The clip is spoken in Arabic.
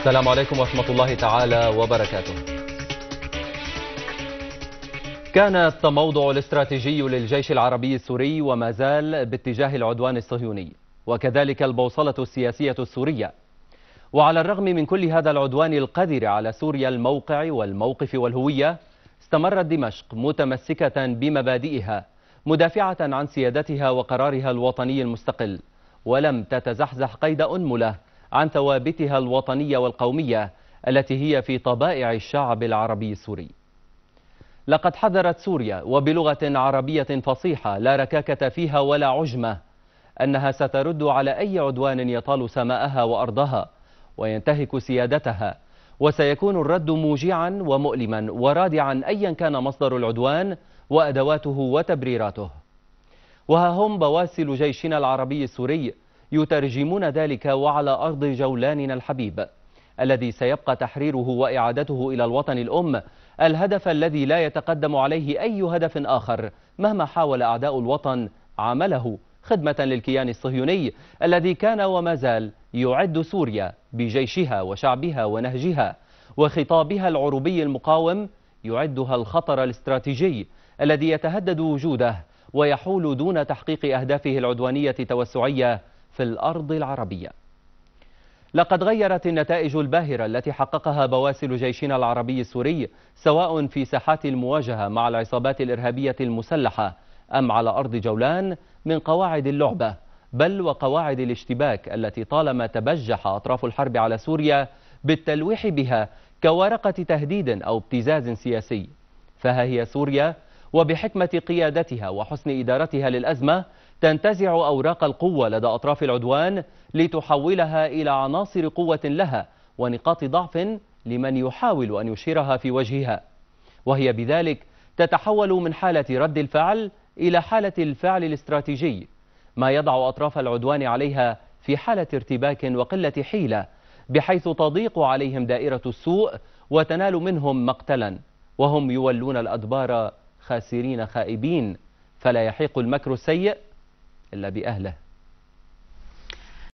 السلام عليكم ورحمة الله تعالى وبركاته كان التموضع الاستراتيجي للجيش العربي السوري وما زال باتجاه العدوان الصهيوني وكذلك البوصلة السياسية السورية وعلى الرغم من كل هذا العدوان القذر على سوريا الموقع والموقف والهوية استمرت دمشق متمسكة بمبادئها مدافعة عن سيادتها وقرارها الوطني المستقل ولم تتزحزح قيد أنملة عن ثوابتها الوطنية والقومية التي هي في طبائع الشعب العربي السوري لقد حذرت سوريا وبلغة عربية فصيحة لا ركاكة فيها ولا عجمة أنها سترد على أي عدوان يطال سماءها وأرضها وينتهك سيادتها وسيكون الرد موجعا ومؤلما ورادعا أيا كان مصدر العدوان وأدواته وتبريراته وها هم بواسل جيشنا العربي السوري يترجمون ذلك وعلى أرض جولاننا الحبيب الذي سيبقى تحريره وإعادته إلى الوطن الأم الهدف الذي لا يتقدم عليه أي هدف آخر مهما حاول أعداء الوطن عمله خدمة للكيان الصهيوني الذي كان وما زال يعد سوريا بجيشها وشعبها ونهجها وخطابها العروبي المقاوم يعدها الخطر الاستراتيجي الذي يتهدد وجوده ويحول دون تحقيق أهدافه العدوانية التوسعية في الأرض العربية لقد غيرت النتائج الباهرة التي حققها بواسل جيشنا العربي السوري سواء في ساحات المواجهة مع العصابات الإرهابية المسلحة أم على أرض جولان من قواعد اللعبة بل وقواعد الاشتباك التي طالما تبجح أطراف الحرب على سوريا بالتلويح بها كورقة تهديد أو ابتزاز سياسي فها هي سوريا وبحكمة قيادتها وحسن إدارتها للأزمة تنتزع أوراق القوة لدى أطراف العدوان لتحولها إلى عناصر قوة لها ونقاط ضعف لمن يحاول أن يشيرها في وجهها وهي بذلك تتحول من حالة رد الفعل إلى حالة الفعل الاستراتيجي ما يضع أطراف العدوان عليها في حالة ارتباك وقلة حيلة بحيث تضيق عليهم دائرة السوء وتنال منهم مقتلا وهم يولون الأدبار خاسرين خائبين فلا يحيق المكر السيء إلا بأهله